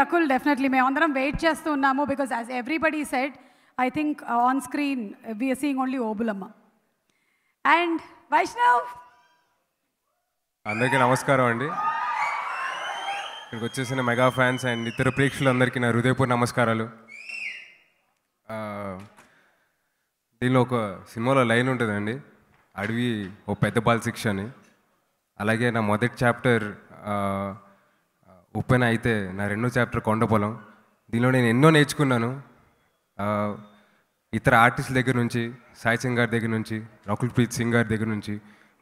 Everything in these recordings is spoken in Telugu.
రకుల్ డెఫినెట్లీ మేము అందరం వెయిట్ చేస్తూ ఉన్నాము because as everybody said I think on screen we are seeing only Obulamma and Vaishnav అందరికీ నమస్కారం అండి ఇక్కడికి వచ్చేసిన మెగా ఫ్యాన్స్ అండ్ ఇతర అందరికీ నా హృదయపూర్ణ నమస్కారాలు దీనిలో ఒక సినిమాలో లైన్ ఉంటుందండి అడవి ఓ పెద్ద బాల్ శిక్ష అని అలాగే నా మొదటి చాప్టర్ ఓపెన్ అయితే నా రెండో చాప్టర్ కొండపొలం దీనిలో నేను ఎన్నో నేర్చుకున్నాను ఇతర ఆర్టిస్ట్ దగ్గర నుంచి సాయి సింగ్ గారి దగ్గర నుంచి రకుల్ ప్రీత్ సింగ్ గారి దగ్గర నుంచి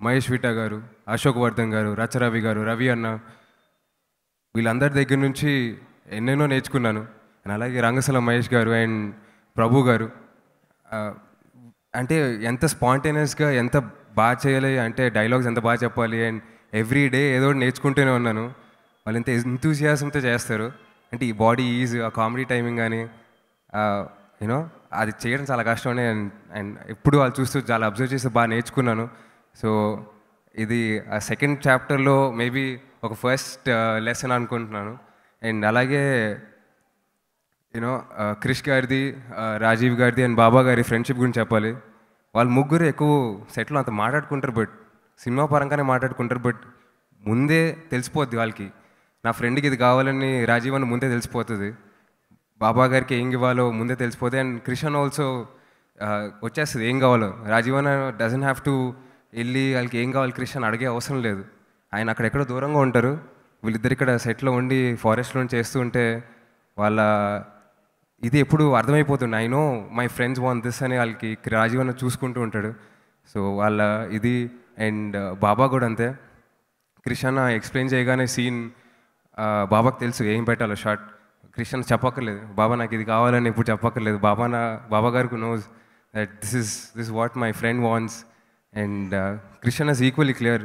మహేష్ విటా గారు అశోక్ వర్ధన్ గారు రచరవి గారు రవి అన్న వీళ్ళందరి దగ్గర నుంచి ఎన్నెన్నో నేర్చుకున్నాను అలాగే రంగస్థలం మహేష్ గారు అండ్ ప్రభు గారు అంటే ఎంత స్పాంటేనియస్గా ఎంత బాగా చేయాలి అంటే డైలాగ్స్ ఎంత బాగా చెప్పాలి అండ్ ఎవ్రీ డే ఏదో నేర్చుకుంటూనే ఉన్నాను వాళ్ళు ఎంత ఎంతూజియాసంతో చేస్తారు అంటే ఈ body is uh comedy timing కానీ యూనో అది చేయడం చాలా కష్టమని అండ్ అండ్ ఎప్పుడు వాళ్ళు చూస్తూ చాలా అబ్జర్వ్ చేస్తే బాగా నేర్చుకున్నాను సో ఇది ఆ సెకండ్ చాప్టర్లో మేబీ ఒక ఫస్ట్ లెసన్ అనుకుంటున్నాను అండ్ అలాగే యూనో క్రిష్ గారిది రాజీవ్ గారిది అండ్ బాబా గారి ఫ్రెండ్షిప్ గురించి చెప్పాలి వాళ్ళు ముగ్గురు ఎక్కువ సెట్లో అంత మాట్లాడుకుంటారు బట్ సినిమా పరంగానే మాట్లాడుకుంటారు బట్ ముందే తెలిసిపోద్ది వాళ్ళకి నా ఫ్రెండ్కి ఇది కావాలని రాజీవ్ అని ముందే తెలిసిపోతుంది బాబా గారికి ఏం ఇవ్వాలో ముందే తెలిసిపోతుంది అండ్ క్రిషన్ ఆల్సో వచ్చేస్తుంది ఏం కావాలో రాజీవ్ అన్న డజన్ హ్యావ్ టు వెళ్ళి వాళ్ళకి ఏం కావాలి క్రిషన్ అడిగే అవసరం లేదు ఆయన ఎక్కడో దూరంగా ఉంటారు వీళ్ళిద్దరు ఇక్కడ సెట్లో ఉండి ఫారెస్ట్లో చేస్తూ ఉంటే వాళ్ళ ఇది ఎప్పుడు అర్థమైపోతుంది I know my friends want this అని వాళ్ళకి రాజీవ్ అన్న చూసుకుంటూ ఉంటాడు సో వాళ్ళ ఇది అండ్ బాబా కూడా అంతే క్రిషన్ ఎక్స్ప్లెయిన్ చేయగానే సీన్ బాబాకు తెలుసు ఏం పెట్టాలో షార్ట్ క్రిస్టియన్ చెప్పక్కర్లేదు బాబా నాకు ఇది కావాలని ఇప్పుడు చెప్పక్కర్లేదు బాబా నా బాబా గారికి knows that this is this what my friend wants and Christian is equally clear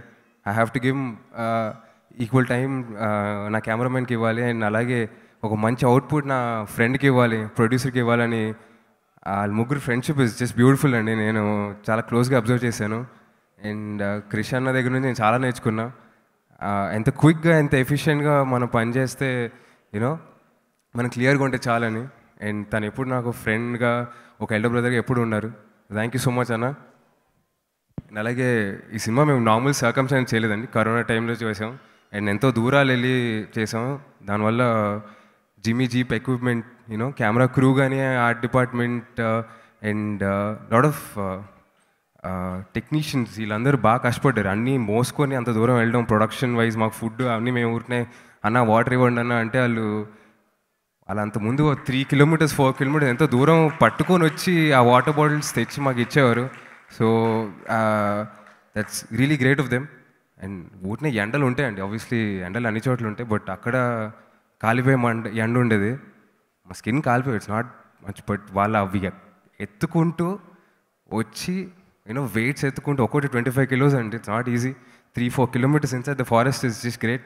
I have to give equal time నా కెమెరామెన్కి ఇవ్వాలి అండ్ అలాగే ఒక మంచి అవుట్పుట్ నా ఫ్రెండ్కి ఇవ్వాలి ప్రొడ్యూసర్కి ఇవ్వాలని వాళ్ళ ముగ్గురు ఫ్రెండ్షిప్ ఇస్ జస్ట్ బ్యూటిఫుల్ అండి నేను చాలా క్లోజ్గా అబ్జర్వ్ చేశాను అండ్ uh, క్రిష్ దగ్గర నుంచి నేను చాలా నేర్చుకున్నాను ఎంత క్విక్గా ఎంత ఎఫిషియెంట్గా మనం పనిచేస్తే యూనో మనం క్లియర్గా ఉంటే చాలని అండ్ తను ఎప్పుడు నాకు ఫ్రెండ్గా ఒక ఎల్డర్ బ్రదర్గా ఎప్పుడు ఉన్నారు థ్యాంక్ యూ సో మచ్ అన్న అండ్ అలాగే ఈ సినిమా మేము నార్మల్ సర్కమ్స్టెన్స్ చేయలేదండి కరోనా టైంలో చేసాం అండ్ ఎంతో దూరాలు వెళ్ళి చేసాం దానివల్ల jimmy jib equipment you know camera crew కానీ art department and lot uh, of technicians వీళ్ళందరూ బాగా కష్టపడ్డారు అన్నీ మోసుకొని అంత దూరం వెళ్ళడం ప్రొడక్షన్ వైజ్ మాకు ఫుడ్ అన్నీ మేము ఊరికనే అన్న వాటర్ ఇవ్వండి అన్న అంటే వాళ్ళు వాళ్ళు అంత ముందు త్రీ కిలోమీటర్స్ ఫోర్ కిలోమీటర్స్ ఎంతో దూరం పట్టుకొని వచ్చి ఆ వాటర్ బాటిల్స్ తెచ్చి మాకు ఇచ్చేవారు so that's really great of them and ఊటినే ఎండలు ఉంటాయండి ఆబ్వియస్లీ ఎండలు అన్ని చోట్ల ఉంటాయి బట్ అక్కడ కాలిపోయే మండ ఎండ ఉండేది మా స్కిన్ కాలిపోయి ఇట్స్ నాట్ మచ్ బట్ వాళ్ళు అవి ఎత్తుకుంటూ వచ్చి యూనో వెయిట్స్ ఎత్తుకుంటే ఒక్కటి ట్వంటీ ఫైవ్ కిలోస్ అండి it's not easy three four kilometres inside the forest is just great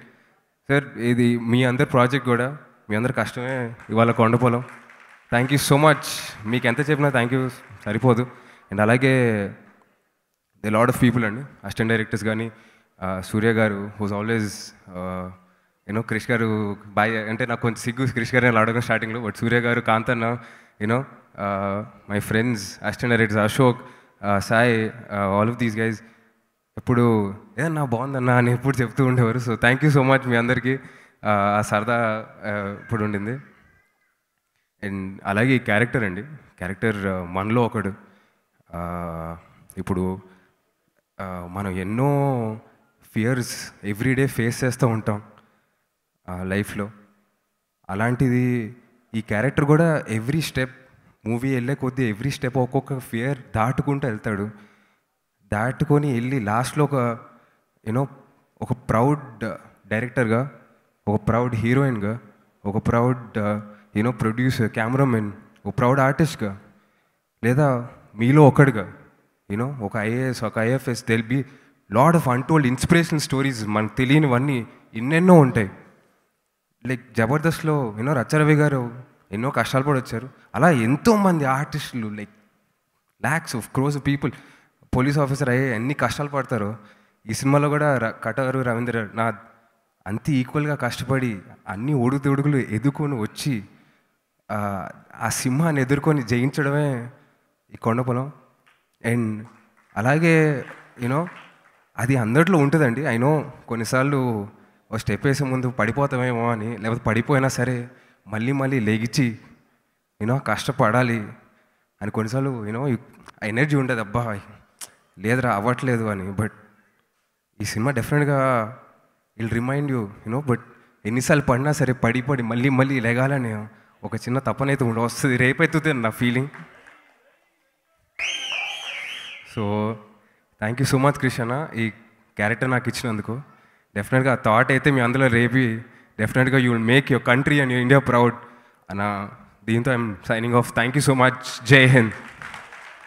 sir ఇది మీ అందరి ప్రాజెక్ట్ కూడా మీ అందరు కష్టమే ఇవాళ Kondapolam thank you so much మీకు ఎంత చెప్పినా థ్యాంక్ యూ సరిపోదు అండ్ అలాగే ది లాడ్ ఆఫ్ పీపుల్ అండి అసిస్టెంట్ డైరెక్టర్స్ కానీ సూర్య గారు హూజ్ ఆల్వేస్ యూనో క్రిష్ గారు బాయ్ అంటే నాకు కొంచెం సిగ్గు క్రిష్ గారు నేను అడగడం స్టార్టింగ్లో బట్ సూర్య గారు కాంతన్న you know my friends assistant directors Ashok Sai all of these guys ఎప్పుడు ఏదన్నా బాగుందన్నా అని ఎప్పుడు చెప్తూ ఉండేవారు so thank you so much మీ అందరికీ ఆ సరదా ఇప్పుడు ఉండింది అండ్ అలాగే ఈ క్యారెక్టర్ అండి క్యారెక్టర్ మనలో ఒకడు ఇప్పుడు మనం ఎన్నో ఫియర్స్ ఎవ్రీడే ఫేస్ చేస్తూ ఉంటాం లైఫ్లో అలాంటిది ఈ క్యారెక్టర్ కూడా ఎవ్రీ స్టెప్ మూవీ వెళ్ళే కొద్దీ ఎవ్రీ స్టెప్ ఒక్కొక్క ఫియర్ దాటుకుంటూ వెళ్తాడు దాటుకొని వెళ్ళి లాస్ట్లో ఒక యూనో ఒక ప్రౌడ్ డైరెక్టర్గా ఒక ప్రౌడ్ హీరోయిన్గా ఒక ప్రౌడ్ యూనో ప్రొడ్యూసర్ కెమెరామెన్ ఒక ప్రౌడ్ ఆర్టిస్ట్గా లేదా మీలో ఒకడుగా యూనో ఒక ఐఏఎస్ ఒక IFS they'll be load of untold inspiration stories మనకు తెలియనివన్నీ ఎన్నెన్నో ఉంటాయి లైక్ జబర్దస్త్లో యూనో రచ్చరవి గారు ఎన్నో కష్టాలు కూడా వచ్చారు అలా ఎంతోమంది ఆర్టిస్టులు like lakhs of crores people police officer అయ్యే ఎన్ని కష్టాలు పడతారో ఈ సినిమాలో కూడా కటారు రవీంద్ర నా అంత ఈక్వల్గా కష్టపడి అన్ని ఒడుగు ఎదుర్కొని వచ్చి ఆ సింహాన్ని ఎదుర్కొని జయించడమే ఈ కొండ పొలం అండ్ అలాగే యూనో అది అందరిలో ఉంటుందండి ఐ కొన్నిసార్లు ఓ స్టెప్ వేసే ముందు పడిపోతామేమో అని లేకపోతే పడిపోయినా సరే మళ్ళీ మళ్ళీ లేగిచ్చి యూనో కష్టపడాలి అని కొన్నిసార్లు యూనో ఎనర్జీ ఉంటుంది అబ్బా లేదురా అవ్వట్లేదు అని బట్ ఈ సినిమా డెఫినెట్గా will remind you you know but ఎన్నిసార్లు పడినా సరే పడి పడి మళ్ళీ మళ్ళీ లేగాలని ఒక చిన్న తపనైతే ఉండ వస్తుంది రేపైతుంది నా feeling so thank you so much Krishna ఈ క్యారెక్టర్ నాకు ఇచ్చినందుకు డెఫినెట్గా థాట్ అయితే మీ అందులో రేపి definitely you will make your country and your India proud. And uh, the I'm signing off. Thank you so much. Jai